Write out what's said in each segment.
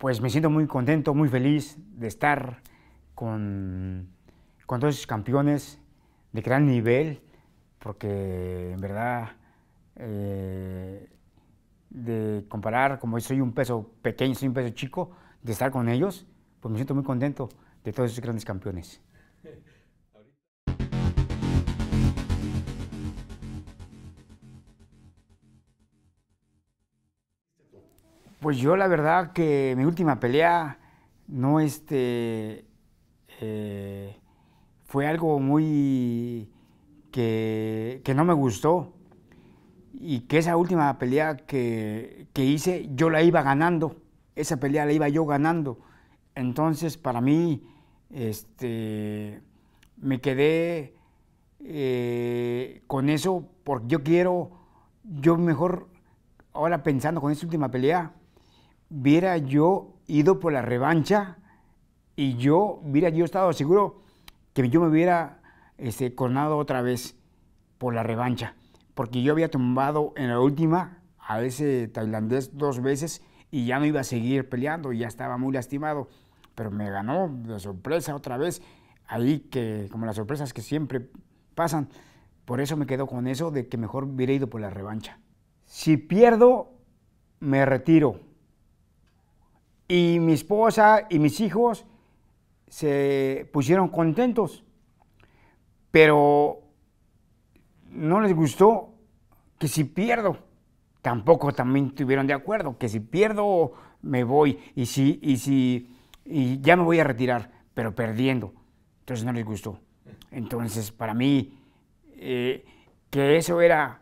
pues me siento muy contento, muy feliz de estar con, todos esos campeones de gran nivel, porque en verdad eh, de comparar, como soy un peso pequeño, soy un peso chico, de estar con ellos, pues me siento muy contento de todos esos grandes campeones. Pues yo la verdad que mi última pelea no este eh, fue algo muy que, no me gustó y que esa última pelea que, hice yo la iba ganando, esa pelea la iba yo ganando. Entonces para mí este, me quedé eh, con eso porque yo quiero, yo mejor ahora pensando con esta última pelea, hubiera yo ido por la revancha y yo hubiera yo estado seguro que yo me hubiera este, coronado otra vez por la revancha, porque yo había tumbado en la última a ese tailandés dos veces y ya no iba a seguir peleando, ya estaba muy lastimado, pero me ganó de sorpresa otra vez, ahí que como las sorpresas que siempre pasan, por eso me quedo con eso de que mejor hubiera ido por la revancha. Si pierdo, me retiro y mi esposa y mis hijos se pusieron contentos, pero no les gustó que si pierdo, tampoco también estuvieron de acuerdo, que si pierdo me voy y si, y si y ya me voy a retirar, pero perdiendo. Entonces no les gustó. Entonces para mí, eh, que eso era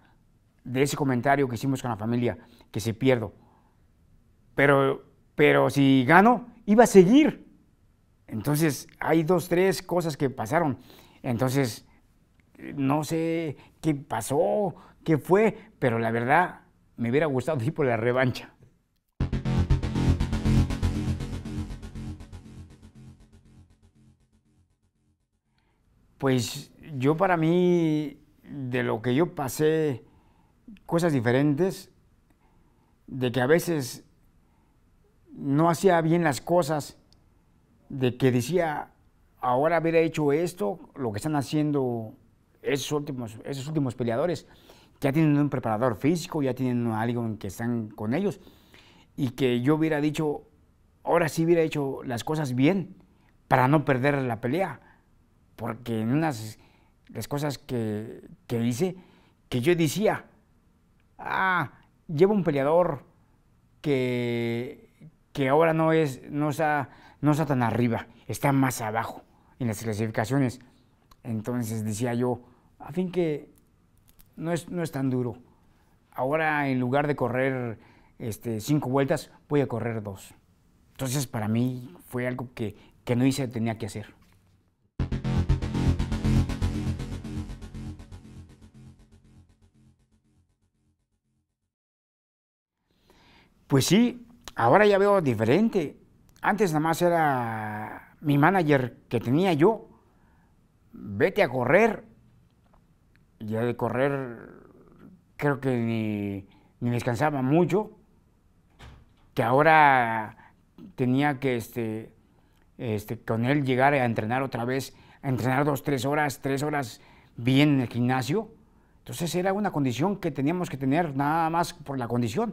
de ese comentario que hicimos con la familia, que si pierdo. Pero pero si gano, iba a seguir. Entonces, hay dos, tres cosas que pasaron. Entonces, no sé qué pasó, qué fue, pero la verdad, me hubiera gustado ir por la revancha. Pues yo para mí, de lo que yo pasé, cosas diferentes, de que a veces no hacía bien las cosas, de que decía, ahora hubiera hecho esto, lo que están haciendo esos últimos, esos últimos peleadores, ya tienen un preparador físico, ya tienen en que están con ellos, y que yo hubiera dicho, ahora sí hubiera hecho las cosas bien para no perder la pelea, porque en unas las cosas que, que hice, que yo decía, ah, llevo un peleador que que ahora no, es, no, está, no está tan arriba, está más abajo en las clasificaciones. Entonces decía yo, a fin que no es, no es tan duro. Ahora en lugar de correr este, cinco vueltas, voy a correr dos. Entonces para mí fue algo que, que no hice, tenía que hacer. Pues sí, ahora ya veo diferente. Antes nada más era mi manager que tenía yo. Vete a correr. Ya de correr creo que ni, descansaba mucho. Que ahora tenía que este, este, con él llegar a entrenar otra vez, a entrenar dos, tres horas, tres horas bien en el gimnasio. Entonces era una condición que teníamos que tener nada más por la condición,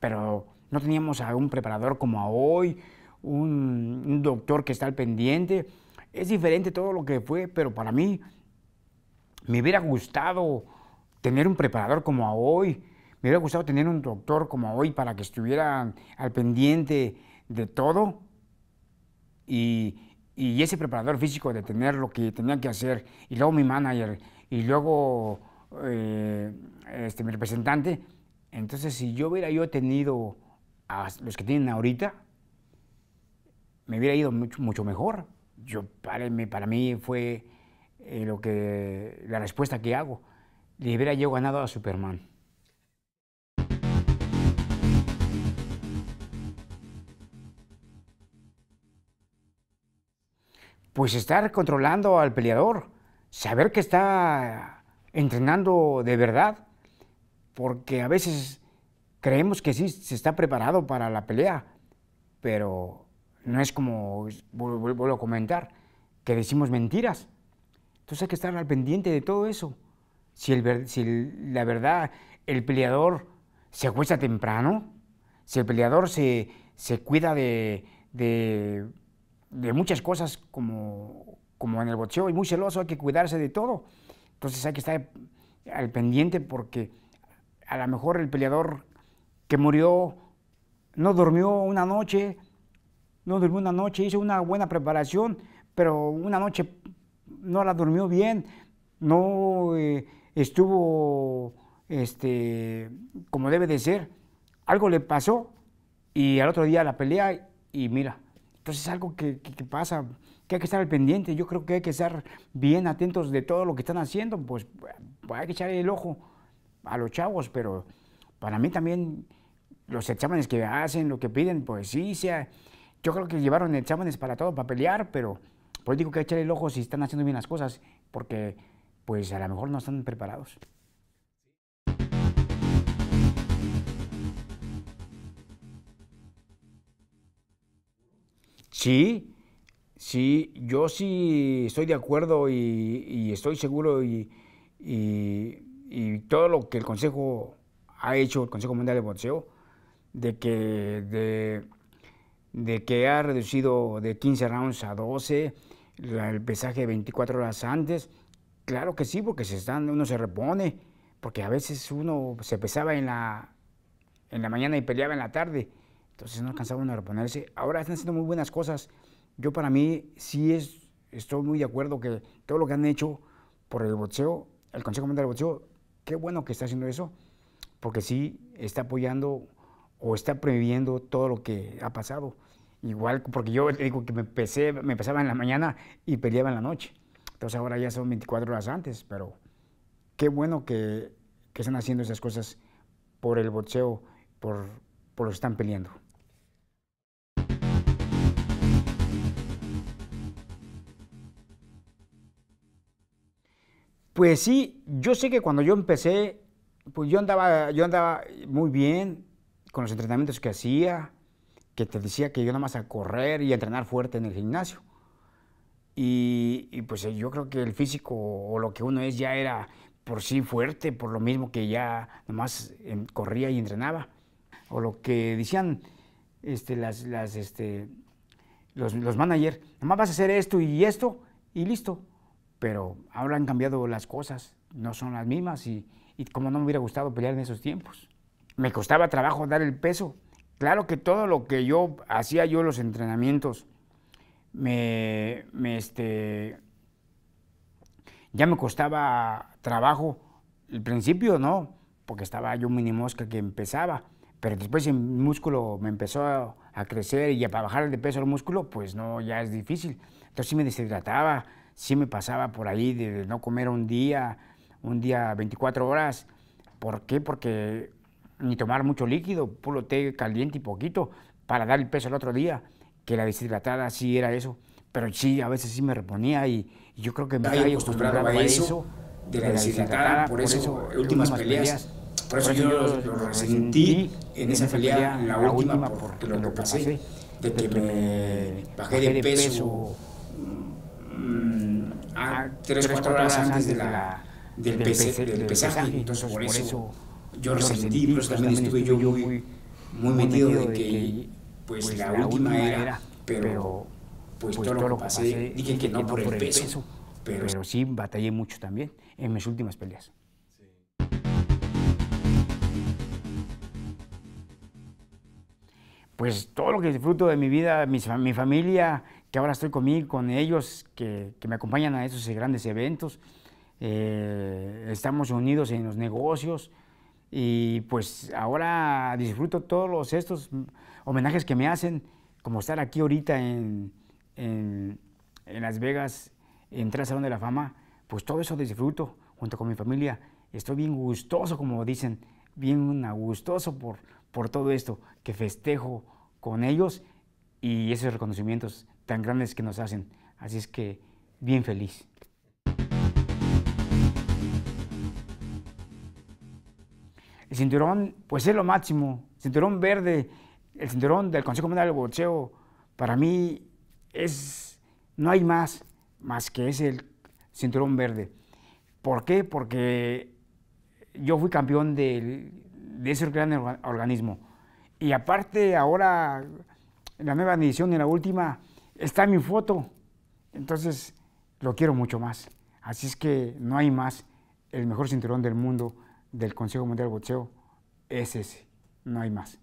pero no teníamos a un preparador como a hoy, un, doctor que está al pendiente. Es diferente todo lo que fue, pero para mí me hubiera gustado tener un preparador como a hoy, me hubiera gustado tener un doctor como hoy para que estuviera al pendiente de todo y, ese preparador físico de tener lo que tenía que hacer y luego mi manager y luego eh, este, mi representante. Entonces, si yo hubiera yo tenido a los que tienen ahorita, me hubiera ido mucho, mucho mejor. Yo, para, mí, para mí fue eh, lo que, la respuesta que hago. Le hubiera yo ganado a Superman. Pues estar controlando al peleador, saber que está entrenando de verdad, porque a veces creemos que sí se está preparado para la pelea, pero no es como, vuelvo a comentar, que decimos mentiras. Entonces hay que estar al pendiente de todo eso. Si, el, si la verdad, el peleador se acuesta temprano, si el peleador se, cuida de, muchas cosas como, como en el boxeo, y muy celoso, hay que cuidarse de todo. Entonces hay que estar al pendiente porque a lo mejor el peleador murió, no durmió una noche, no durmió una noche, hizo una buena preparación, pero una noche no la durmió bien, no eh, estuvo este, como debe de ser. Algo le pasó y al otro día la pelea y mira. Entonces es algo que, que pasa, que hay que estar al pendiente. Yo creo que hay que estar bien atentos de todo lo que están haciendo. Pues, pues hay que echar el ojo a los chavos, pero para mí también los exámenes que hacen, lo que piden, pues sí, sea, yo creo que llevaron exámenes para todo, para pelear, pero político pues que echarle el ojo si están haciendo bien las cosas, porque pues a lo mejor no están preparados. Sí, sí, yo sí estoy de acuerdo y, estoy seguro y, todo lo que el Consejo ha hecho, el Consejo Mundial de Boxeo, de que, de, que ha reducido de 15 rounds a 12, el pesaje 24 horas antes. Claro que sí, porque se están, uno se repone, porque a veces uno se pesaba en la, en la mañana y peleaba en la tarde, entonces no alcanzaba uno a reponerse. Ahora están haciendo muy buenas cosas. Yo para mí sí es, estoy muy de acuerdo que todo lo que han hecho por el boxeo, el Consejo Mundial del Boxeo, qué bueno que está haciendo eso, porque sí está apoyando o está previendo todo lo que ha pasado. Igual, porque yo digo que me, empecé, me empezaba en la mañana y peleaba en la noche. Entonces ahora ya son 24 horas antes, pero qué bueno que, están haciendo esas cosas por el boxeo, por, por lo que están peleando. Pues sí, yo sé que cuando yo empecé, pues yo andaba, yo andaba muy bien, con los entrenamientos que hacía, que te decía que yo nada más a correr y a entrenar fuerte en el gimnasio. Y, pues eh, yo creo que el físico o lo que uno es ya era por sí fuerte, por lo mismo que ya nomás más em, corría y entrenaba. O lo que decían este, las, este, los, los managers, nomás vas a hacer esto y esto y listo. Pero ahora han cambiado las cosas, no son las mismas y, y como no me hubiera gustado pelear en esos tiempos me costaba trabajo dar el peso. Claro que todo lo que yo hacía yo los entrenamientos, me, me este, ya me costaba trabajo. Al principio no, porque estaba yo mini mosca que empezaba, pero después el músculo me empezó a, crecer y para bajar de peso el músculo, pues no, ya es difícil. Entonces sí me deshidrataba, sí me pasaba por ahí de no comer un día, un día 24 horas. ¿Por qué? Porque ni tomar mucho líquido, puro té caliente y poquito para dar el peso el otro día, que la deshidratada sí era eso, pero sí, a veces sí me reponía y, yo creo que me había acostumbrado a eso, de la, deshidratada, por eso, últimas peleas, por eso yo lo, resentí en esa pelea, la última, porque lo que pasé, de que me bajé de peso mm, tres o cuatro horas antes de la, del, pesaje, entonces por eso yo resentí, sentí, pero también estuve yo muy, metido de que pues, pues la última era, pero pues, pues todo lo pasé, dije que no por el peso, pero, sí batallé mucho también en mis últimas peleas. pues todo lo que disfruto de mi vida, mi, familia, que ahora estoy conmigo, con ellos, que, que me acompañan a esos grandes eventos. Eh, estamos unidos en los negocios, y pues ahora disfruto todos estos homenajes que me hacen, como estar aquí ahorita en, Las Vegas, en al Salón de la Fama, pues todo eso disfruto junto con mi familia. Estoy bien gustoso, como dicen, bien gustoso por todo esto que festejo con ellos y esos reconocimientos tan grandes que nos hacen. Así es que bien feliz. El cinturón, pues es lo máximo. El cinturón verde, el cinturón del Consejo Mundial de Boxeo, para mí es, no hay más, más que es el cinturón verde. ¿Por qué? Porque yo fui campeón de, de ese gran organismo. Y aparte, ahora, en la nueva edición, y la última, está mi foto. Entonces, lo quiero mucho más. Así es que no hay más el mejor cinturón del mundo del Consejo Mundial de Boxeo es ese, no hay más.